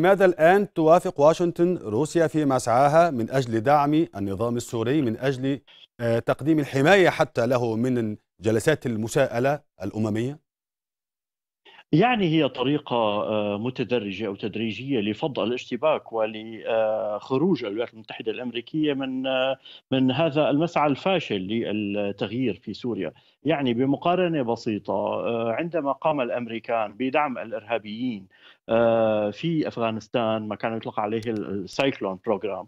لماذا الآن توافق واشنطن روسيا في مسعاها من أجل دعم النظام السوري من أجل آه، تقديم الحماية حتى له من جلسات المساءلة الأممية؟ يعني هي طريقة آه، متدرجة أو تدريجية لفض الاشتباك ولخروج آه، الولايات المتحدة الأمريكية من آه، من هذا المسعى الفاشل للتغيير في سوريا يعني بمقارنة بسيطة عندما قام الأمريكان بدعم الإرهابيين في أفغانستان ما كان يطلق عليه السايكلون بروجرام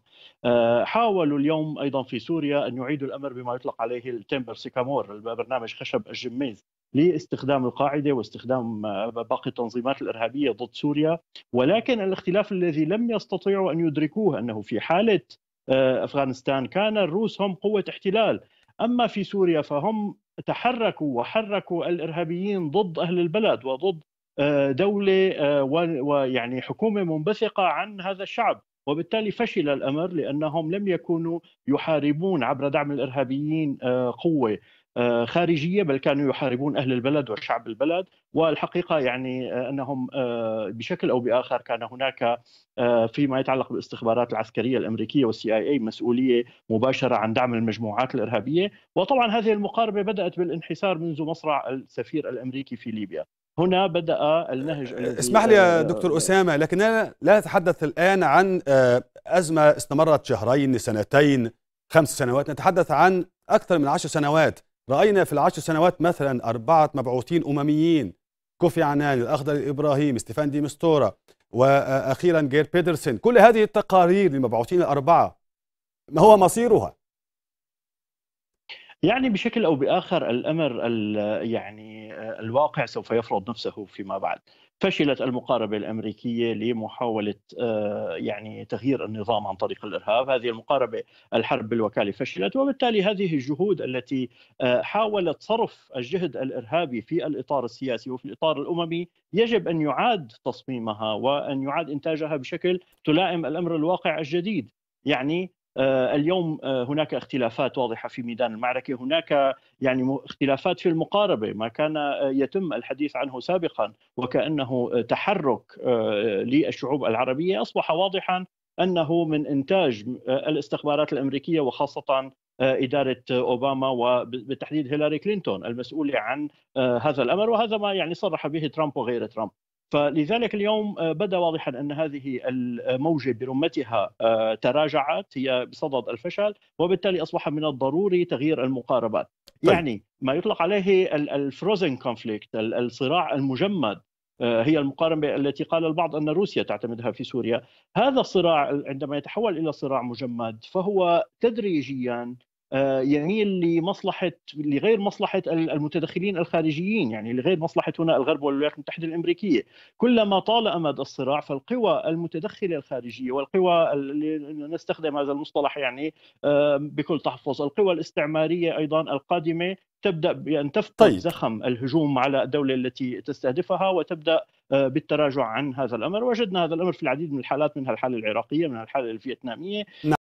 حاولوا اليوم أيضا في سوريا أن يعيدوا الأمر بما يطلق عليه التمبر سيكامور برنامج خشب الجميز لاستخدام القاعده واستخدام آه، باقي التنظيمات الارهابيه ضد سوريا ولكن الاختلاف الذي لم يستطيعوا ان يدركوه انه في حاله آه، افغانستان كان الروس هم قوه احتلال اما في سوريا فهم تحركوا وحركوا الارهابيين ضد اهل البلد وضد آه، دوله ويعني حكومه منبثقه عن هذا الشعب وبالتالي فشل الامر لانهم لم يكونوا يحاربون عبر دعم الارهابيين قوه آه، خارجيه بل كانوا يحاربون اهل البلد وشعب البلد والحقيقه يعني آه، انهم آه، بشكل او باخر كان هناك فيما يتعلق بالاستخبارات العسكريه الامريكيه والسي اي اي مسؤوليه مباشره عن دعم المجموعات الارهابيه وطبعا هذه المقاربه بدات بالانحسار منذ مصرع السفير الامريكي في ليبيا هنا بدا النهج اسمح لي يا دكتور اسامه لكننا لا نتحدث الان عن ازمه استمرت شهرين سنتين خمس سنوات نتحدث عن اكثر من عشر سنوات راينا في العشر سنوات مثلا اربعه مبعوثين امميين كوفي عنان الاخضر الابراهيم ستيفان دي مستورا واخيرا جير بيدرسن كل هذه التقارير للمبعوثين الاربعه ما هو مصيرها يعني بشكل او باخر الامر ال يعني آه، الواقع سوف يفرض نفسه فيما بعد. فشلت المقاربه الامريكيه لمحاوله آه، يعني تغيير النظام عن طريق الارهاب، هذه المقاربه الحرب بالوكاله فشلت وبالتالي هذه الجهود التي آه، حاولت صرف الجهد الارهابي في الاطار السياسي وفي الاطار الاممي يجب ان يعاد تصميمها وان يعاد انتاجها بشكل تلائم الامر الواقع الجديد. يعني آه، اليوم آه، هناك اختلافات واضحه في ميدان المعركه هناك يعني اختلافات في المقاربه ما كان آه، يتم الحديث عنه سابقا وكانه تحرك للشعوب العربيه اصبح واضحا انه من انتاج الاستخبارات الامريكيه وخاصه اداره اوباما وبالتحديد هيلاري كلينتون المسؤوله عن هذا الامر وهذا ما يعني صرح به ترامب وغير ترامب فلذلك اليوم آه، بدا واضحا ان هذه الموجه برمتها آه، تراجعت هي بصدد الفشل وبالتالي اصبح من الضروري تغيير المقاربات طيب. يعني ما يطلق عليه الفروزن كونفليكت الصراع المجمد آه، هي المقارنة التي قال البعض أن روسيا تعتمدها في سوريا هذا الصراع عندما يتحول إلى صراع مجمد فهو تدريجيا يميل لمصلحه لغير مصلحه المتدخلين الخارجيين يعني لغير مصلحه هنا الغرب والولايات المتحده الامريكيه كلما طال امد الصراع فالقوى المتدخله الخارجيه والقوى نستخدم هذا المصطلح يعني آه، بكل تحفظ القوى الاستعماريه ايضا القادمه تبدا بان تفقد طيب. زخم الهجوم على الدوله التي تستهدفها وتبدا آه، بالتراجع عن هذا الامر، وجدنا هذا الامر في العديد من الحالات منها الحاله العراقيه، منها الحاله الفيتناميه نعم.